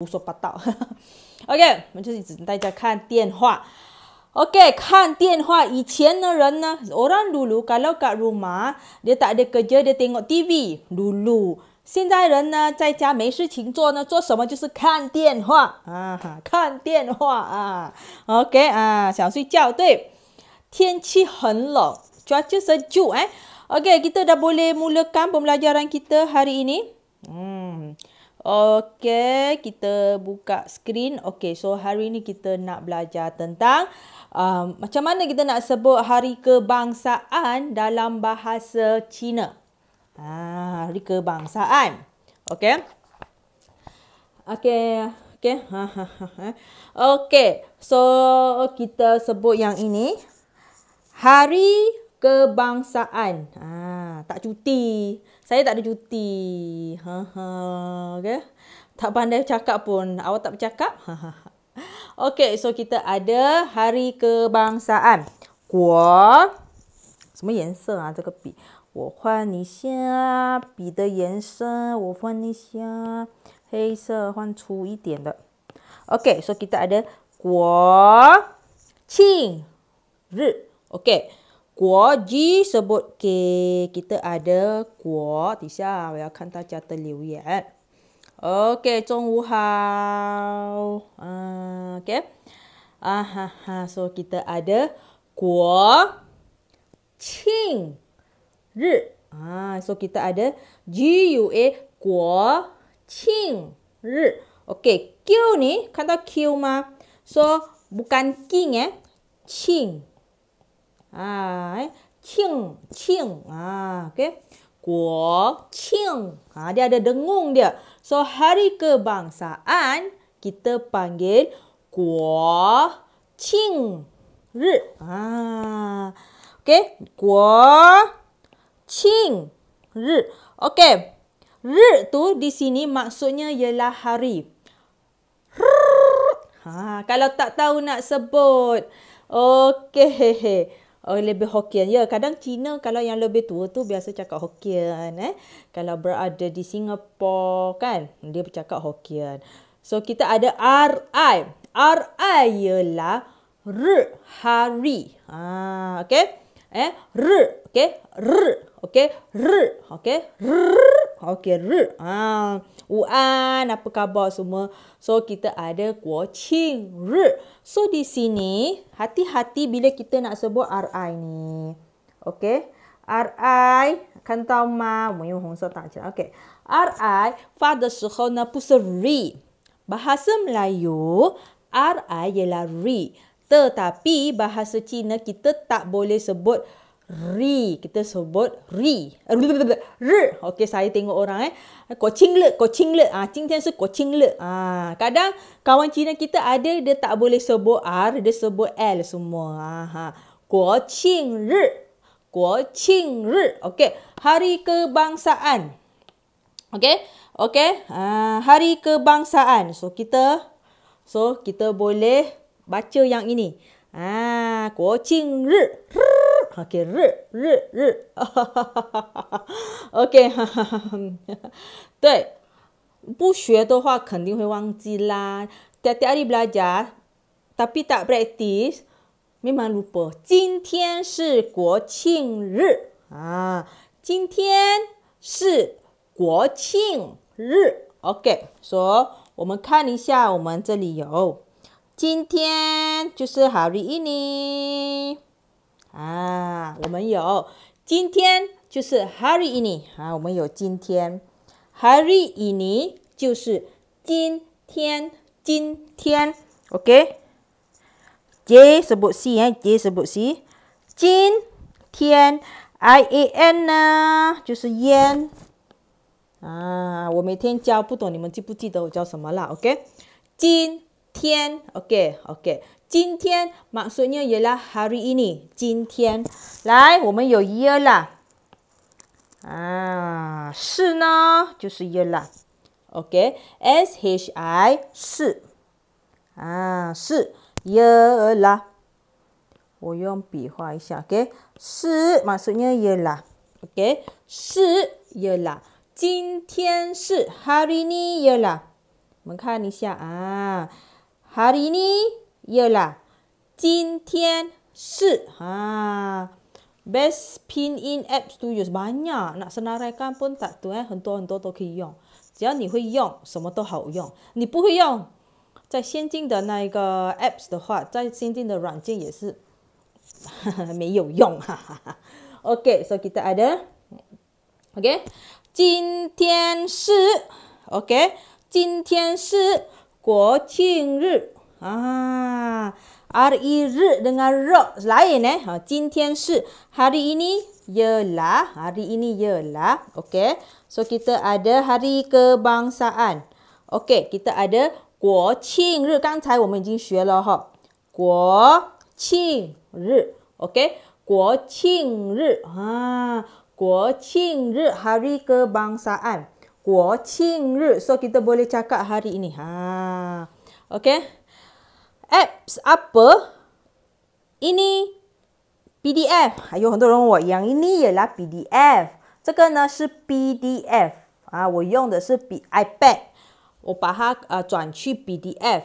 胡说八道。OK，我们就是只能大家看电话。OK，看电话。以前的人呢，orang dulu kalau kat rumah dia tak ada kerja dia tengok TV dulu。现在人呢，在家没事情做呢，做什么就是看电话啊，看电话啊。OK 啊，想睡觉对。天气很冷，抓就是住哎。OK，kita dah boleh mulakan pembelajaran kita hari ini。嗯。Hmm. Okey, kita buka skrin. Okey, so hari ni kita nak belajar tentang um, macam mana kita nak sebut hari kebangsaan dalam bahasa Cina. Ah, hari kebangsaan. Okey. Okey. Okey. Ha, ha, okey. So, kita sebut yang ini. Hari kebangsaan. Ah, tak cuti saya tak ada cuti. Ha ha. Okay. Tak pandai cakap pun. Awak tak bercakap? Ha ha. Okay, so kita ada hari kebangsaan. Gua. Semua yansa ah, tu kepi. Wo huan ni xia, bi de yansa, wo huan ni xia. Hei se huan chu yi dian de. Okay, so kita ada gua. Qing. Ri. Okay. Kuo ji sebut ke kita ada kuo. Tisha, saya akan tanya terlebih ya. Okay, Chong Wu Hao. Uh, okay. Ah, So kita ada kuo qing ri. Ah, so kita ada G U A kuo qing ri. Okay, Q ni, kan tak Q ma? So bukan king eh, qing. 啊，哎，庆庆啊，OK，国庆啊，�ia ada dengung dia. So hari kebangsaan kita panggil 国庆日啊，OK，国庆日，OK。R tu di sini maksudnya ialah hari. Ha, kalau tak tahu nak sebut. Okey. Oh, lebih Hokkien. Ya, kadang Cina kalau yang lebih tua tu biasa cakap Hokkien. Eh? Kalau berada di Singapura kan, dia bercakap Hokkien. So, kita ada R I R I ialah R. Hari. Ha, okay. Eh, R. Okay. R. Okay. R. Okay. R. Okay, R. Ha, Uan, apa khabar semua. So, kita ada Qing R. So, di sini, hati-hati bila kita nak sebut R I ni. Okey. RI, kan tahu ma. Mereka hong tak cakap. R I, pada sekolah ni, pusa R. Bahasa Melayu, R I ialah R. Tetapi, bahasa Cina kita tak boleh sebut R. Ri. Kita sebut ri. Eh, r. Okey, saya tengok orang eh. Kocing le, kocing le. Ah, cing tian se kocing le. Ah, kadang kawan Cina kita ada dia tak boleh sebut R, dia sebut L semua. Ah, ha. Kocing re. Kocing re. Okey, hari kebangsaan. Okey. Okey, uh, hari kebangsaan. So kita so kita boleh baca yang ini. Ah, kucing r. o 给日日日，OK，对，不学的话肯定会忘记啦。Tadi hari belajar，tapi tak practice，memang lupa。今天是国庆日啊，今天是国庆日，OK。说，我们看一下，我们这里有，今天就是 Hari ini。啊，我们有今天就是 Hurry i n i 啊，我们有今天 Hurry i n i 就是今天今天，OK，J 是不是呀？J 是不是？今天 I A N 呢？就是烟啊，我每天教不懂，你们记不记得我教什么了 o k 今。天，OK，OK，okay, okay, 今天，maksudnya ialah hari ini，今天，来，我们有 year 啦，啊，是呢，就是 year 啦，OK，S、okay, H I 是，啊，是 year 啦，我用笔画一下，OK，是，maksudnya year 啦，OK，是 year 啦，今天是 hari ini year 啦，我们看一下啊。hari ini ialah Jin Tian Shi. Ha. Best pin in apps to use. Banyak nak senaraikan pun tak tu eh. Hentu-hentu tu ke yong. Jika ni hui yong, semua tu hau yong. Ni bu hui yong. Zai xian jing de na ga apps de hua, zai xian jing de ruan jing ye si. Mei you yong. Okay, so kita ada. Okay. Jin Tian Shi. Okay. Jin Tian Shi. Okay. 国庆日啊。R ah, E R dengan R lain eh. Ha, jin tian shi. Hari ini ialah. Hari ini ialah. Okay. So kita ada hari kebangsaan. Okay. Kita ada Guo Qing Ri. Kan cai woman jing xue lo ho. Guo Ri. Okay. Guo Qing Ri. Ha. Guo Qing Ri. Hari kebangsaan. Kuo Ching Ru. So, kita boleh cakap hari ini. Ha. Okay. Apps apa? Ini PDF. Ayuh, orang tolong Yang ini ialah PDF. Ini adalah PDF. Ah, ha, saya menggunakan iPad. Saya akan ke PDF.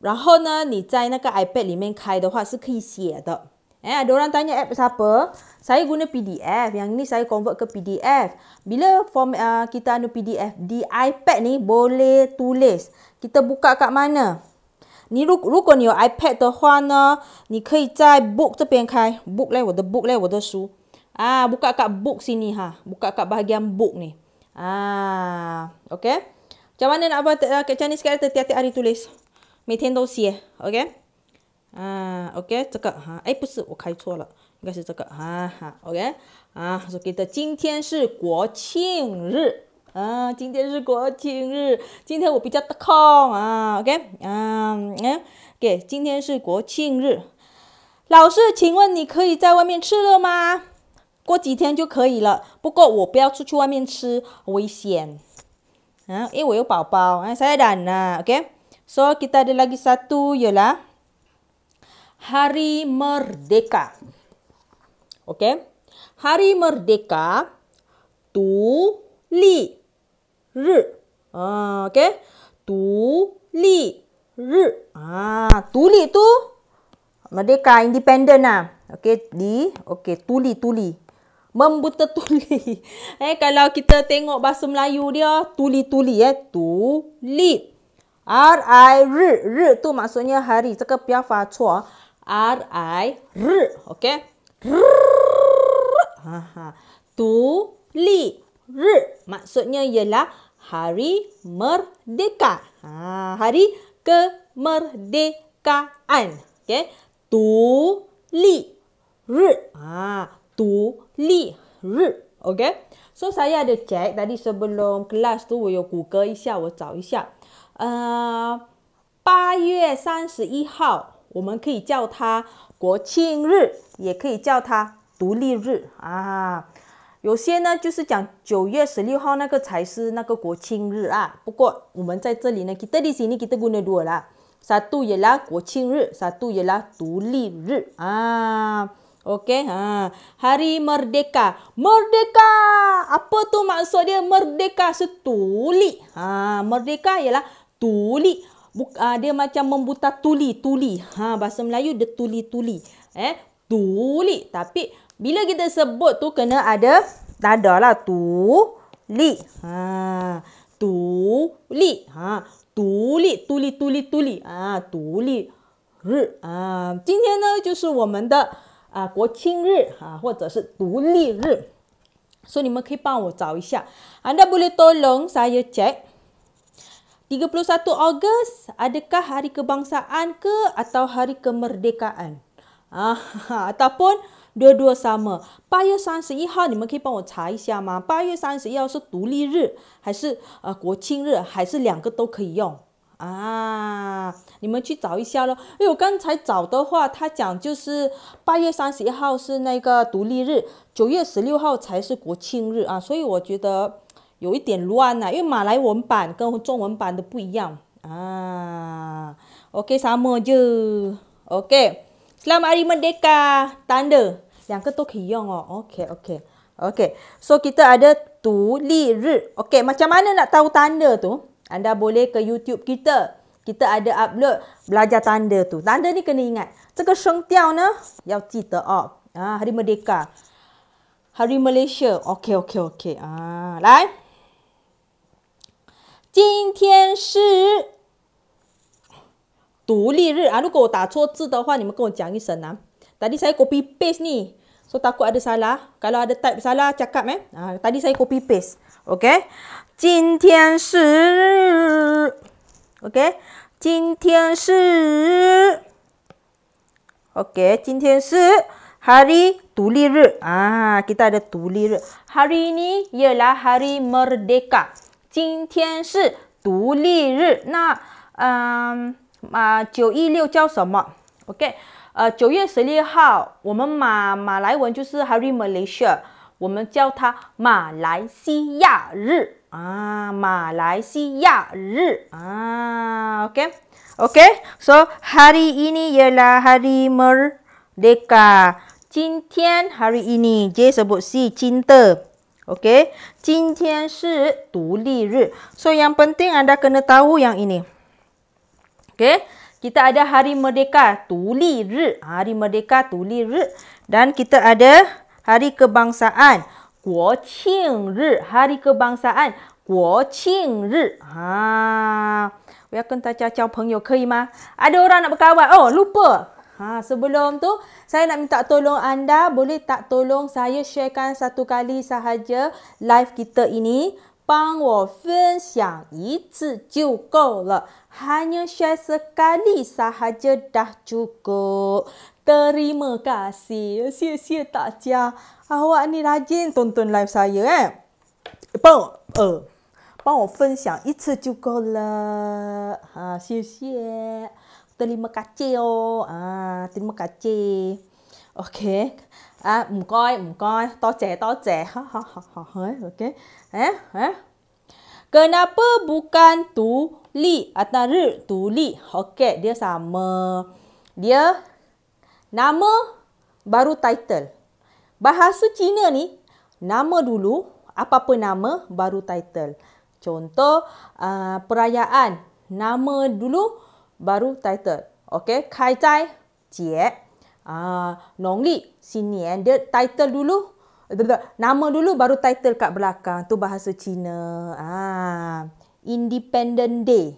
Lalu, anda di iPad di dalam iPad, anda boleh menulis. Eh, ada orang tanya app siapa? Saya guna PDF. Yang ni saya convert ke PDF. Bila form uh, kita anu PDF di iPad ni boleh tulis. Kita buka kat mana? Ni ru, ru kalau ni you iPad 的话呢，你可以在 book 这边开 book 咧，我的 book 咧，我的书。Ah, buka kat book sini ha. Buka kat bahagian book ni. Ah, okay. Macam mana nak buat uh, ah, macam sekarang tiap hari tulis. Metin tau si Okay. 啊，OK，这个哈，哎，不是，我开错了，应该是这个啊，哈 o k 啊，说给的今天是国庆日啊，今天是国庆日，今天我比较空啊，OK，啊，嗯，给，今天是国庆日，老师，请问你可以在外面吃了吗？过几天就可以了，不过我不要出去外面吃，危险，啊，为我有宝宝。哎，晒单呐，OK，satu 来 a l a 啦。Hari Merdeka. Okey. Hari Merdeka tu li r. Ha okey. Tu li r. Ha tuli tu merdeka independent ah. Okey di okey tuli tuli. Membuta tuli. eh kalau kita tengok bahasa Melayu dia tuli tuli eh tuli R I R R tu maksudnya hari. Cakap piafa cua. R I R, okay? R, ha, tu li R, maksudnya ialah hari merdeka, ha, hari kemerdekaan, okay? Tu li R, ha, tu li R, okay? So saya ada check tadi sebelum kelas tu, saya google 一下, saya uh, 8月31号我们可以叫它国庆日，也可以叫它独立日啊。有些呢，就是讲九月十六号那个才是那个国庆日啊。不过我们在这里呢，kita di sini kita guna dua lah. Satu ialah 国庆日，satu ialah 独立日啊。OK 哈、啊、，Hari Merdeka，Merdeka Merdeka! apa tu maksud dia？Merdeka 是独立啊，Merdeka ialah 独立。Merdeka Buka, ah, dia macam membuta tuli, tuli. Ha, bahasa Melayu dia tuli-tuli. Eh, tuli. Tapi bila kita sebut tu kena ada tadalah lah. Tuli. Ha, tuli. Ha, tuli, tuli, tuli, tuli. Ha, tuli. Ha, ah, ha, 今天呢就是我们的啊，国庆日啊，或者是独立日，所以你们可以帮我找一下。Anda boleh tolong saya cek 31 Ogos adakah hari kebangsaan ke atau hari kemerdekaan? Ah, ataupun dua-dua sama. 8月三十一号，你们可以帮我查一下吗？八月三十一号是独立日还是呃国庆日，还是两个都可以用啊？你们去找一下咯。因为我刚才找的话，他讲就是八月三十一号是那个独立日，九月十六号才是国庆日啊。所以我觉得，嗯。有一点乱呐、啊，因为马来文版跟中文版的不一样啊。OK sama je. OK. Selamat Hari Merdeka. Tanda. Yang ke tu OK. OK. So kita ada tuli ri. OK. Macam mana nak tahu tanda tu? Anda boleh ke YouTube kita. Kita ada upload belajar tanda tu. Tanda ni kena ingat. Ah, hari Merdeka. Hari Malaysia. Okay, okay, okay. Ah, Lain. 今天是独立日啊！如果我打错字的话，你们跟我讲一声啊。Tadi saya copy paste ni. So takut ada salah. Kalau ada type salah, cakap eh. Ha, tadi saya copy paste. Okay. 今天是 OK，今天是 OK，今天是 Hari 独立日啊，kita ada 独立日。Hari ini ialah Hari Merdeka。今天是独立日，那嗯啊九一六叫什么？OK，呃九月十六号，我们马马来文就是 Hari Malaysia，我们叫它马来西亚日啊，马来西亚日啊，OK OK，So hari ini adalah Hari Merdeka，今天 Hari ini je sebut si kinte。Okey, jin tian shi du li ri. So yang penting anda kena tahu yang ini. Okey, kita ada hari merdeka tu li ri, hari merdeka tu li ri dan kita ada hari kebangsaan guo qing ri, hari kebangsaan guo qing ri. Ha. Saya akan tanya cakap pengyo, kei ma? Ada orang nak berkawan. Oh, lupa. Ha, sebelum tu, saya nak minta tolong anda boleh tak tolong saya sharekan satu kali sahaja live kita ini. Pang wo fen xiang yi zi jiu gou le. Hanya share sekali sahaja dah cukup. Terima kasih. Sia sia tak cia. Awak ni rajin tonton live saya eh. Bang, eh. Bang wo fen xiang yi zi jiu gou le. Ha, sia sia terima kasih oh. Ah, terima kasih. Okey. Ah, mukoi, mukoi. To je, to je. Ha ha ha ha. ha. Okey. Eh, eh. Kenapa bukan tu li atau ri tu li? Okey, dia sama. Dia nama baru title. Bahasa Cina ni nama dulu, apa-apa nama baru title. Contoh uh, perayaan nama dulu uh, baru title. Okey, Kai Tai, Jie. Ah, Nongli, sini eh. Dia title dulu. Nama dulu baru title kat belakang. Tu bahasa Cina. Ah, Independent Day.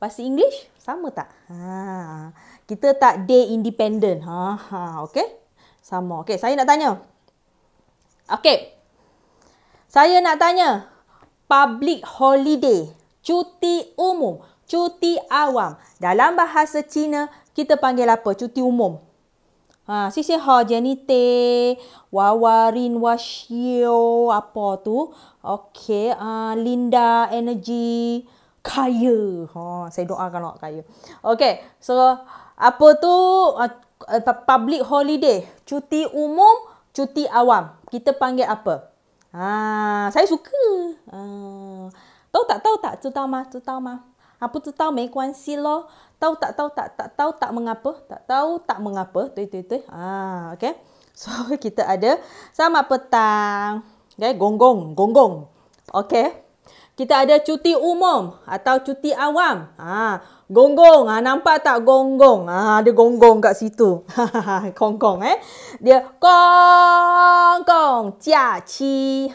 Bahasa English sama tak? Ha. Kita tak day independent. Ha ha, okey. Sama. Okey, saya nak tanya. Okey. Saya nak tanya public holiday, cuti umum cuti awam. Dalam bahasa Cina, kita panggil apa? Cuti umum. Ha, sisi ha jenite, wawarin washio, apa tu? Okey, uh, linda energy, kaya. Ha, saya doakan awak kaya. Okey, so apa tu uh, public holiday? Cuti umum, cuti awam. Kita panggil apa? Ha, saya suka. Ha, tahu tak tahu tak? Tahu tak tahu tak? tu tahu? si lo, tahu tak tahu tak tak tahu tak mengapa tak tahu tak mengapa tu tu tu ah ha, okay so kita ada sama petang okay gonggong gonggong okay kita ada cuti umum atau cuti awam ah gonggong ah nampak tak gonggong ah ada gonggong kat situ gonggong eh dia gonggong cia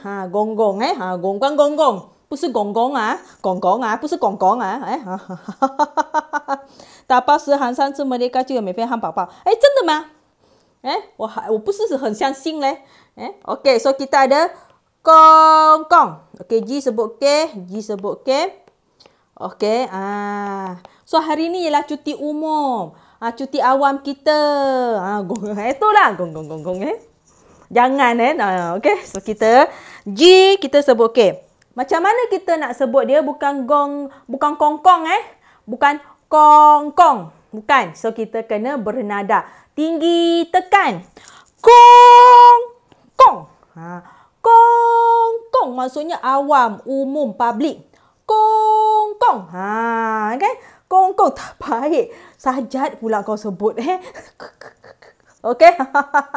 ha gonggong eh ha gonggong gonggong 不是公公啊，公公啊，不是公公啊，哎，打八十行三次么的，该就有免费汉堡包，哎，真的吗？哎，我还我不是很相信嘞，哎，OK，所以大家公公，OK，几十步给，几十步给，OK 啊，所以今天是例行公事啊，例行公事我们啊，公公，哎，对啦，公公公公，哎，jangan 哎，那 OK，所以大家 G 我们说 OK。macam mana kita nak sebut dia bukan gong, bukan kongkong eh. Bukan kongkong. Bukan. So kita kena bernada. Tinggi tekan. Kong kong. Ha. Kong kong maksudnya awam, umum, public. Kong kong. Ha, okay. Kong kong tak baik. Sajat pula kau sebut eh. Okey.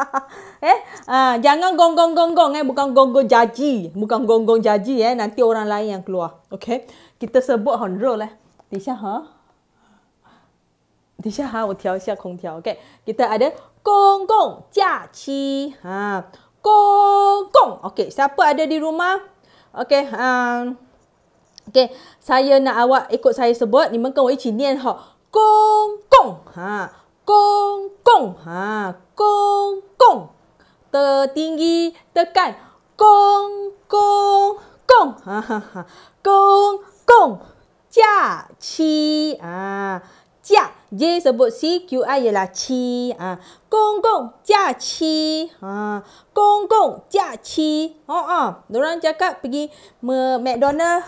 eh, ha, jangan gong gong gong gong eh bukan gong gong jaji, bukan gong gong jaji eh nanti orang lain yang keluar. Okey. Kita sebut honro lah. Eh. Tisha ha. Tisha ha, aku tiao xia kong tiao. Okey. Kita ada gong gong jaji. Ha. Gong gong. Okey, siapa ada di rumah? Okey, ha. Um, okey, saya nak awak ikut saya sebut, ni mungkin wei eh, chi nian ha. Gong Ha ha, tertinggi, 公公哈、啊，公公的定义的干公公公哈哈哈，公公假期啊，假 ha, ha, ha. J 是不 C Q I 也啦期啊，公公假期啊，公公假期哦哦，有人讲讲，去麦麦当娜。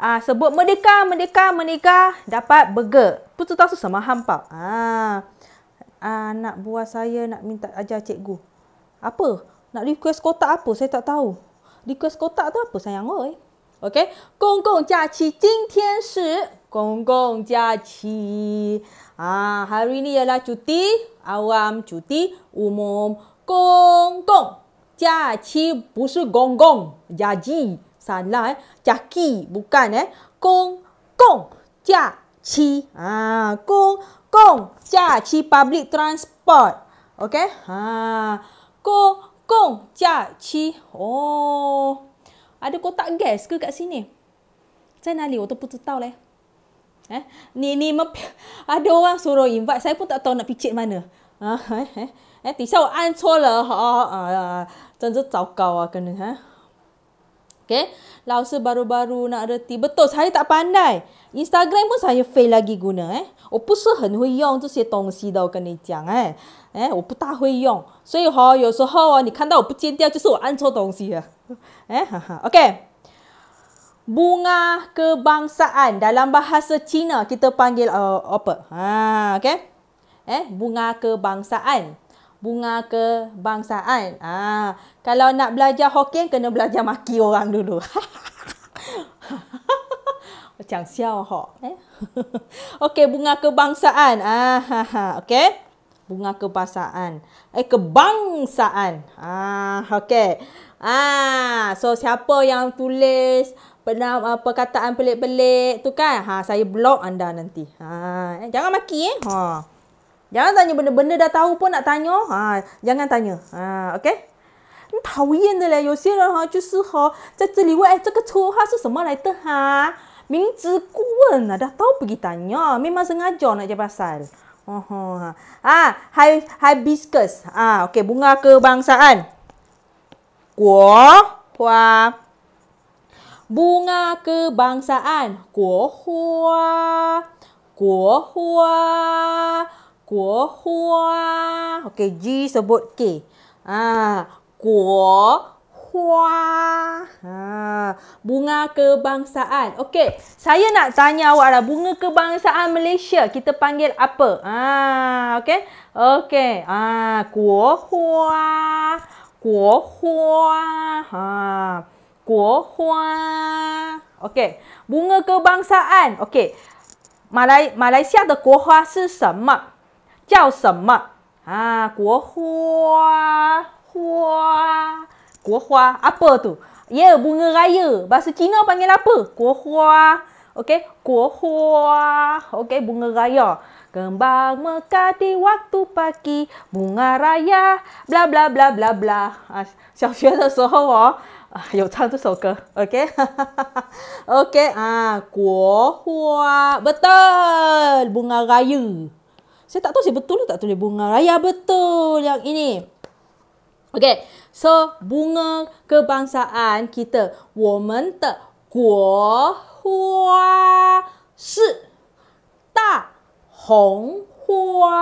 啊 sebut merdeka merdeka merdeka dapat burger. Putu tahu susah faham pak. Ah anak ah, buah saya nak minta ajar cikgu. Apa? Nak request kotak apa? Saya tak tahu. Request kotak tu apa sayang oi? Okay. Kong kong jia qi. Jing tian shi. Kong kong jia qi. Ah, hari ni ialah cuti. Awam cuti. Umum. Kong kong. Jia qi. Busu gong gong. Jaji. Salah eh. Jaki. Bukan eh. Kong Gong. Jia qi. Ah, kong kong ca chi public transport. Okay? Ha. Ko kong ca chi. Oh. Ada kotak gas ke kat sini? Saya nali waktu pun tahu leh. Eh, ni ni ada orang suruh invite, saya pun tak tahu nak picit mana. Ha, eh, eh, eh, tisau, an 错了, ha, ha, ha, lah ha, ha, ha, ha, ha, Okay. Lau baru-baru nak reti. Betul, saya tak pandai. Instagram pun saya fail lagi guna. Eh. Oh, pun sehen hui yong tu siya tong si dao kena jang. Eh. Eh, oh, pun tak hui yong. So, yu ho, so ho, ni kanda oh, pun jian dia, an cho tong si Eh, eh ha ha. Okay. Bunga kebangsaan. Dalam bahasa Cina, kita panggil uh, apa? Ha, okay. Eh, bunga kebangsaan bunga kebangsaan. Ah, ha. kalau nak belajar Hokkien kena belajar maki orang dulu. Macam siau ho. Eh? Okey, bunga kebangsaan. Ah, ha, ha, ha. Okey. Bunga kebangsaan. Eh, kebangsaan. Ah, ha, okey. Ah, so siapa yang tulis pernah uh, perkataan pelik-pelik tu kan? Ha, saya blok anda nanti. Ha, eh, jangan maki eh. Ha. Jangan tanya benda-benda dah tahu pun nak tanya. Ha, jangan tanya. Ha, okay? 你讨厌的嘞，有些人哈、啊、就是哈、哦、在这里问，哎，这个绰号是什么来的哈、啊？明知故问啊，他都不给答呀，明明是俺叫那叫巴塞，哦吼啊，hi hibiscus 啊，OK，不阿哥帮上岸，国花。Bunga ha, kebangsaan, kuah, kuah. Kuo hua. Okey, G sebut K. Ha, kuo hua. Ha, bunga kebangsaan. Okey, saya nak tanya awak lah. Bunga kebangsaan Malaysia kita panggil apa? Ha, okey. Okey. Ha, kuo hua. Kuo hua. Ha. Kuo hua. Okey. Bunga kebangsaan. Okey. Malai Malaysia 的国花是什么?叫什么啊？国花花国花阿伯都也有不爱哟，把是今朝把你拉不国花，OK 国花 OK 不爱哟。Kembang mekati waktu pagi, bunga raya, bla bla bla bla bla. Ah, 小学的时候哦，啊，有唱这首歌，OK，OK、okay? betul, bunga raya。saya tak tahu saya betul tak tulis bunga raya betul yang ini. Okay, so bunga kebangsaan kita. Woman te guo hua shi da hong hua.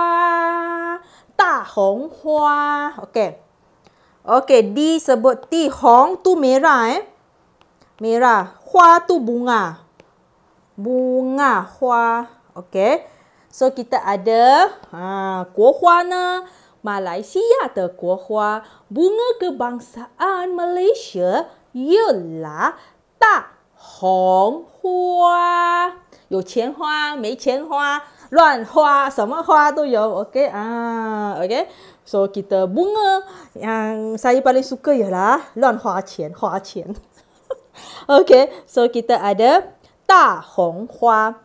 Da hong hua. Okay. Okay, di sebut ti hong tu merah eh. Merah. Hua tu bunga. Bunga, hua. Okay. So kita ada ha, kuohua na, Malaysia de kuohua, bunga kebangsaan Malaysia ialah ta hong hua. Yo qian hua, mei qian hua, luan hua, sama hua tu yo. Okay, ah, okay. So kita bunga yang saya paling suka ialah luan hua qian, hua qian. okay, so kita ada ta hong hua,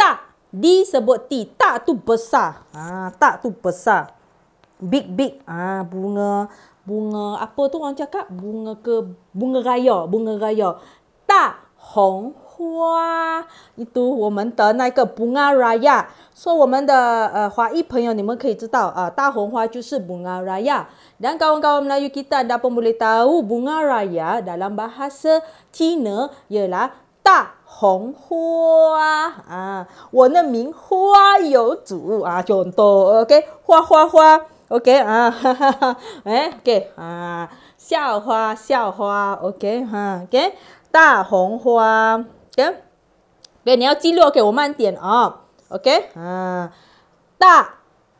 ta disebut T. Tak tu besar. Ha, tak tu besar. Big big. Ah ha, bunga bunga apa tu orang cakap? Bunga ke bunga raya, bunga raya. Tak hong hua. Itu woman de nai bunga raya. So woman de uh, hua yi pengyou ni men kei zhidao uh, da hong hua ju shi bunga raya. Dan kawan-kawan Melayu kita anda pun boleh tahu bunga raya dalam bahasa Cina ialah tak 红花啊！我那名花有主啊，很多 OK，花花花 OK 啊，哎 OK 啊，校花校花 OK 哈，给大红花给，哎你要记录给我慢点啊，OK 啊，大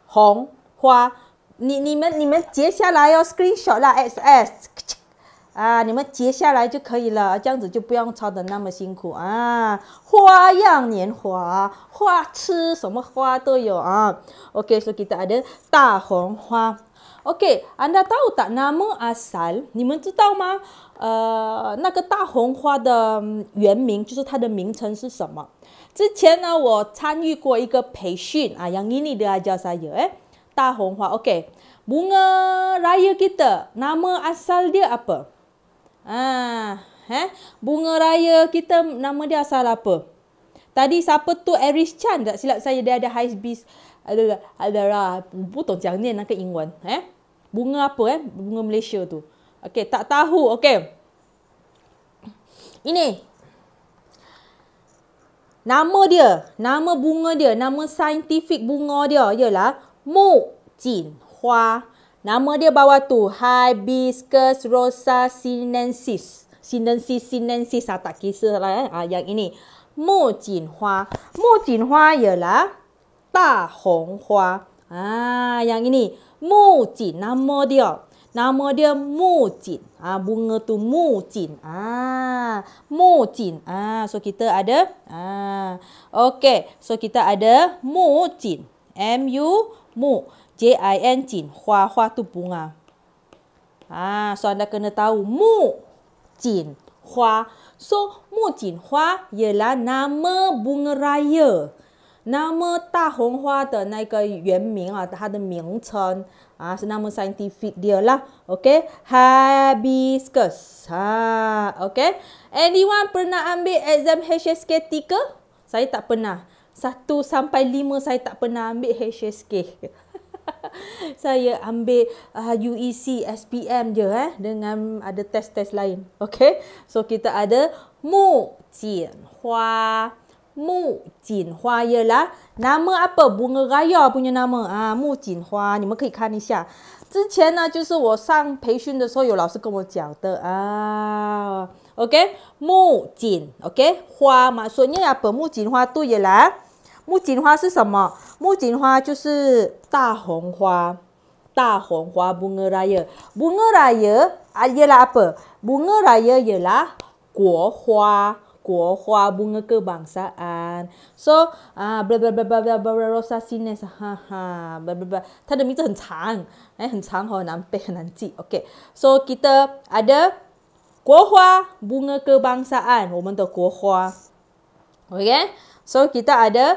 红花，你你们你们接下来要 screen s h o t 啦 S S。啊，你们截下来就可以了，这样子就不用操的那么辛苦啊。花样年华，花痴什么花都有啊。OK，so kita ada 大红花。OK，anda tahu tak nama asal？你们知道吗？呃，那个大红花的原名就是它的名称是什么？之前呢，我参与过一个培训啊，yang ini dia ajar saya，哎、欸，大红花，OK，bunga raya kita，nama asal dia apa？Ha, eh? Bunga raya kita nama dia asal apa? Tadi siapa tu Eris Chan tak silap saya dia ada high bis ada ada lah putong jang ni nak ingwan eh bunga apa eh bunga Malaysia tu okey tak tahu okey ini nama dia nama bunga dia nama saintifik bunga dia ialah mu jin hua Nama dia bawah tu Hibiscus rosa sinensis. Sinensis sinensis ah, tak kisah lah eh. Ah, yang ini. Mu jin hua. Mu jin hua ialah ta hong hua. Ah, yang ini. Mu jin nama dia. Nama dia mu jin. Ah, bunga tu mu jin. Ah, mu jin. Ah, so kita ada. Ah, okay. So kita ada mu jin. M-U-Mu. J I N Jin. Hua hua tu bunga. Ha, so anda kena tahu mu jin hua. So mu jin hua ialah nama bunga raya. Nama ta hong hua de nai ge yuan ming ah, ta de ming chen. Ha, ah, so nama scientific dia lah. Okay. Hibiscus. Ha, okay. Anyone pernah ambil exam HSK 3? Saya tak pernah. Satu sampai lima saya tak pernah ambil HSK. saya ambil uh, UEC SPM je eh dengan ada test-test lain. Okay. So kita ada Mu Jin Hua. Mu Jin Hua ialah nama apa bunga raya punya nama. Ah Mu Jin Hua, ni mungkin kan ni 之前呢，就是我上培训的时候，有老师跟我讲的啊。OK，木槿，OK，花嘛，所以你要把木槿花对了。木槿花是什么？木槿花就是大红花，大红花不饿来也，不饿来也啊也啦不，不饿来也也啦，国花。国花不那个榜上安，so 啊，bla bla bla bla bla bla bla rosa sinus，哈哈，bla bla bla，它的名字很长，哎，很长哈，难背很难记，OK，so、okay. kita ada 国花不那个榜上安，我们的国花，OK，so、okay? kita ada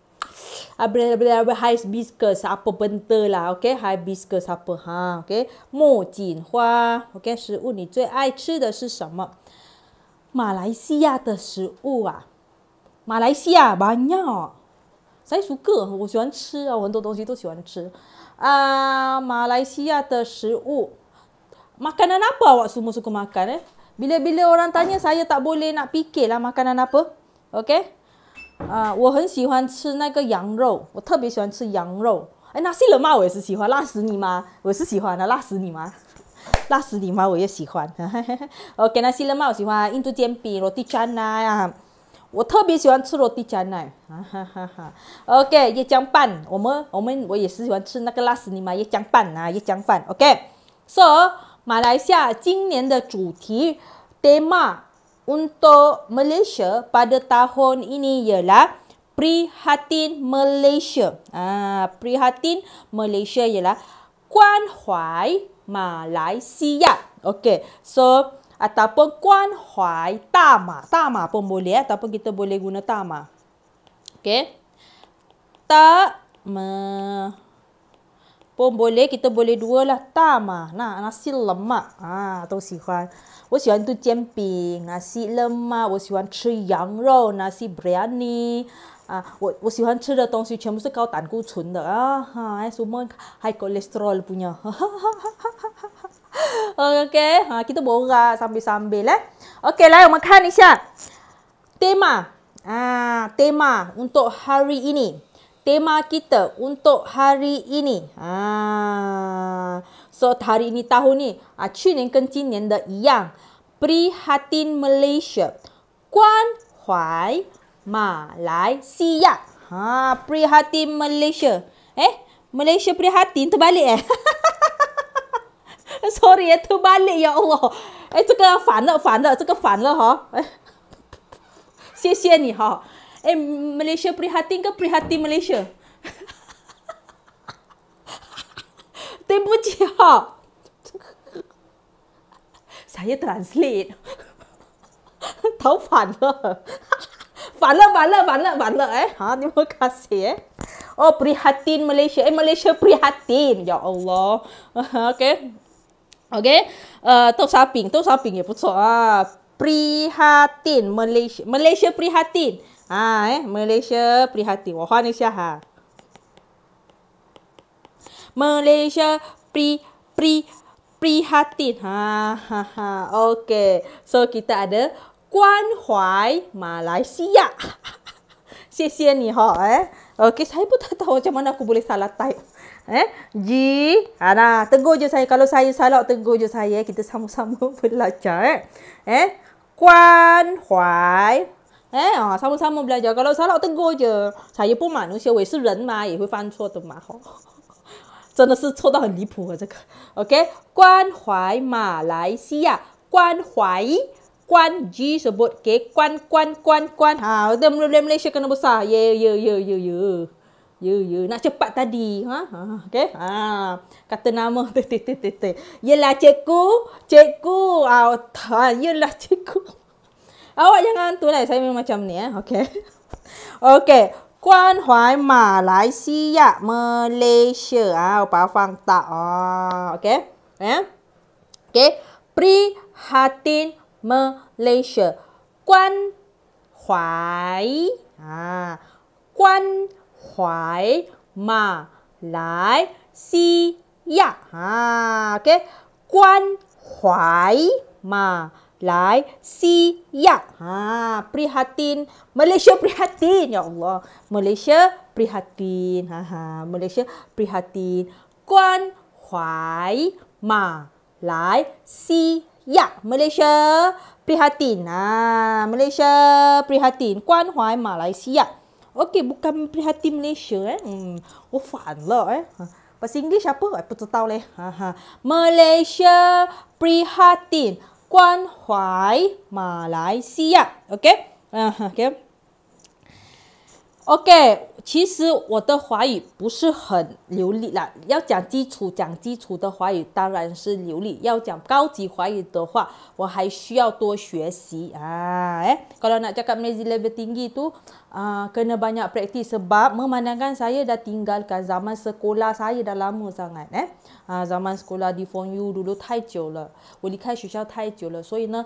Abang-abang Biscuits apa benda lah. Okay, High Biscuits apa ha. Okay, mo jin hua. Okay, sebu ni zui ai chi de si sama. Malaysia de sebu ah. Malaysia banyak. Saya suka, saya suka makan. Saya banyak makanan suka makan. Ah, Malaysia de sebu. Makanan apa awak semua suka makan eh? Bila-bila orang tanya, saya tak boleh nak fikirlah makanan apa. Okay? 啊，我很喜欢吃那个羊肉，我特别喜欢吃羊肉。哎，那锡人骂我也是喜欢，辣死你吗？我是喜欢的，辣死你吗？辣死你吗？我也喜欢。我 给那锡人骂我喜欢印度煎饼、Roti 啊，我特别喜欢吃罗 o 加奶。c 哈哈哈。OK，椰浆饭，我们我们我也是喜欢吃那个辣死你妈椰浆饭啊，椰浆饭。OK，So，马来西亚今年的主题 d e m a untuk Malaysia pada tahun ini ialah Prihatin Malaysia. Ah, Prihatin Malaysia ialah Kuan Huai Malaysia. Okay, So ataupun Kuan Huai Tama. Tama pun boleh eh, ataupun kita boleh guna Tama. Okay, Tama pun boleh. Kita boleh dua lah. Tama. Nah, nasi lemak. Ah, tu si Huan. Wo si tu jianping. Nasi lemak. Wo si Huan ci yang rou. Nasi biryani. Ah, ha, wo, wo si Huan de dong si cien bu si kao tan gu chun de. Ah, ha, eh, semua high kolesterol punya. okay. Ha, kita borak sambil-sambil eh. Okay, lah. Kita lihat. Tema. Ah, tema untuk hari ini tema kita untuk hari ini. Ha. So hari ini tahun ni, ah, Chin yang kencin yang dah yang prihatin Malaysia. Kuan Hui Malaysia. Ha, prihatin Malaysia. Eh, Malaysia prihatin terbalik eh. Sorry ya, terbalik ya Allah. Eh, cakap fan lah, fan lah, cakap fan lah ha. Eh. Sia-sia ni ha. Eh, Malaysia prihatin ke prihatin Malaysia? Tempo cia. Saya translate. Tahu fan lah. Fan lah, fan lah, fan lah, fan lah eh. Ha, terima kasih eh. Oh, prihatin Malaysia. Eh, Malaysia prihatin. Ya Allah. Okay. Okay. Uh, eh, top saping. Top saping ya, putus. Ah, prihatin Malaysia. Malaysia prihatin. Ha, eh, Malaysia prihatin. Wahana syah. Ha. Malaysia pri pri prihatin. Ha ha ha. Okey. So kita ada Kuan Huai Malaysia. Sia-sia ni ha eh. Okey, saya pun tak tahu macam mana aku boleh salah type. Eh, G. Ha nah, tegur je saya kalau saya salah tegur je saya. Kita sama-sama belajar eh. Eh, Kuan Huai eh, ah, sama-sama belajar. Kalau salah tegur je. Saya pun manusia, saya pun manusia, eh, saya pun manusia, saya pun manusia, 真的是错到很离谱啊！这个，OK，关怀马来西亚，关怀关 G 什么给关关关关啊！我们的 Malaysia 可能不傻，耶耶耶耶耶耶耶，那就把它的哈，OK ha, ha, 啊，卡特纳莫，对对对对对，原来结果结果啊，他原来结果。Awak jangan tu lah. Saya memang macam ni. Eh. Okay. Okay. Kuan Huai Ma Malaysia. Ah, apa faham tak? Ah, okay. Eh? Ya. Okay. Prihatin Malaysia. Kuan Huai. Ah, Kuan Huai Ma Ah, okay. Kuan Huai Ma 来 siya. Ha, prihatin. Malaysia prihatin. Ya Allah. Malaysia prihatin. Ha, ha. Malaysia prihatin. Kuan huai ma. Lai siya. Malaysia prihatin. Ha, Malaysia prihatin. Kuan huai ma. Lai siya. Okey, bukan prihatin Malaysia. Eh? Hmm. Oh, fun lah. Eh? Ha. Bahasa English apa? Aku tak tahu leh. Ha, ha. Malaysia prihatin. 关怀马来西亚。OK，嗯，OK。OK，其实我的华语不是很流利啦。要讲基础，讲基础的华语当然是流利；要讲高级华语的话，我还需要多学习啊。Eh, kalau nak cakap Malaysia level tinggi tu, ah, kena banyak praktis sebab memandangkan saya dah tinggalkan zaman sekolah saya dah lama sangat. Eh, ah, zaman sekolah di Fong Yu dulu 太久了，我离开学校太久了，所以呢。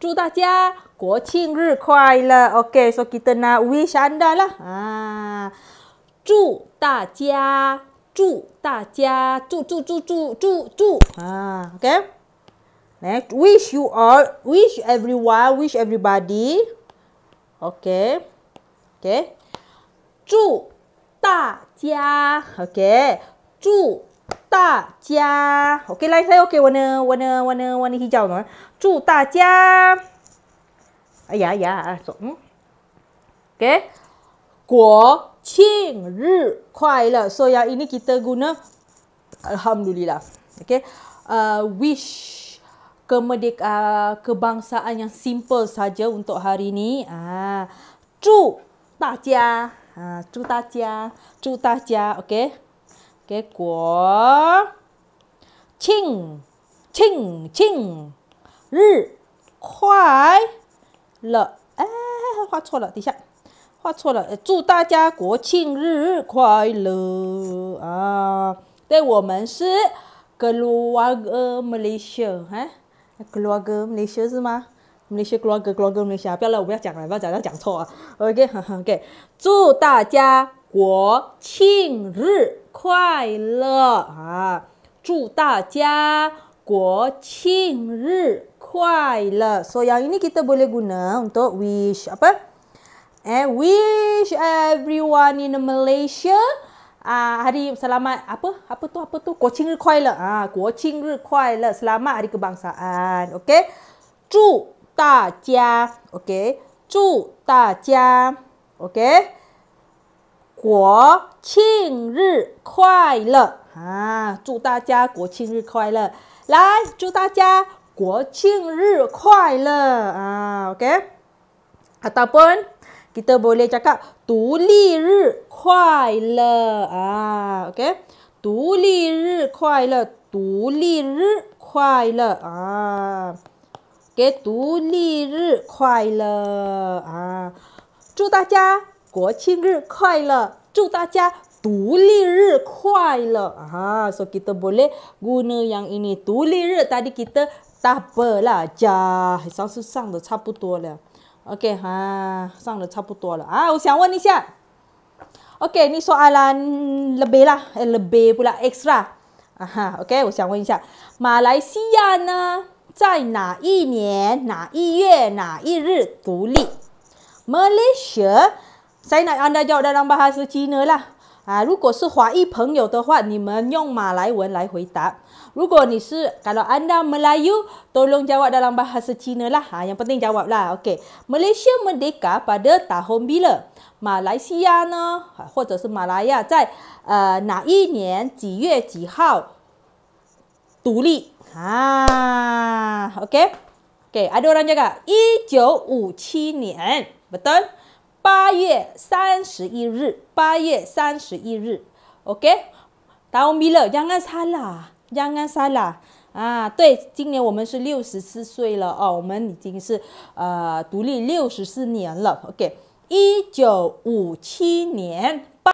祝大家国庆日快乐。OK，所、so、以，kita nak wish anda lah 啊，祝大家，祝大家，祝祝祝祝祝祝啊，OK。Next, ha. ha, wish you all, wish everyone, wish everybody. Okay. Okay. 祝大家, okay. 祝大家, lain saya. 大家，OK，来，再 eh. ah, hmm. OK，我呢，我呢，我呢，我呢，一叫呢，祝大家，哎呀呀，说，嗯，OK，国庆日快乐，so lah. yang ini kita guna，alhamdulillah，OK，wish uh, kemerdeka uh, kebangsaan yang simple saja untuk hari ini，啊，祝大家，啊，祝大家，祝大家，OK。Ah. 给国庆庆庆日快乐！哎，画错了，底下，画错了。祝大家国庆日快乐啊！对我们是格罗 l 格马来西 a 哈，格 l 阿格马来西亚是吗？马来西亚格罗阿格格罗阿格马来西亚。不要了，不要讲了，不要讲了，讲错啊。OK，哈哈，k 祝大家。国庆日快乐啊！祝大家国庆日快乐。So yang ini kita boleh guna untuk wish apa? Eh, wish everyone in Malaysia ah uh, hari selamat apa apa tu apa tu Kuching Ri Kuai Le ah uh, Kuching Ri Kuai Le selamat hari kebangsaan okay Zhu Da Jia okay Zhu Da Jia okay 国庆日快乐啊！祝大家国庆日快乐，来祝大家国庆日快乐啊！OK，啊，大笨，记得不要念错，独立日快乐啊！OK，独立日快乐，独立日快乐啊！给独立日快乐啊！祝大家。国庆日快乐，祝大家独立日快乐啊！所、so、以，kita boleh guna yang ini 独立日 tadi kita tak belajar，上次上的差不多了。OK，哈、啊，上的差不多了啊！我想问一下，OK，你说阿兰 lah. ha, lah. ah, lebih lah，哎，lebih eh, pula extra，啊哈，OK，我想问一下，马来西亚呢，在哪一年、哪一月、哪一日独立？Malaysia。saya nak anda jawab dalam bahasa Cina lah. Ha, 如果是华裔朋友的话，你们用马来文来回答。如果你是 kalau anda Melayu, tolong jawab dalam bahasa Cina lah. Ha, yang penting jawab lah. Okay. Malaysia merdeka pada tahun bila? Malaysia 呢，或者是马来亚在呃哪一年几月几号独立？啊，OK，OK，ada、okay. Ha, ha, okay, orang jaga 1957年，betul？八月三十一日，八月三十一日，OK，到米了，羊安沙啦，羊安沙啦啊！对，今年我们是六十四岁了哦，我们已经是呃独立六十四年了，OK，一九五七年八。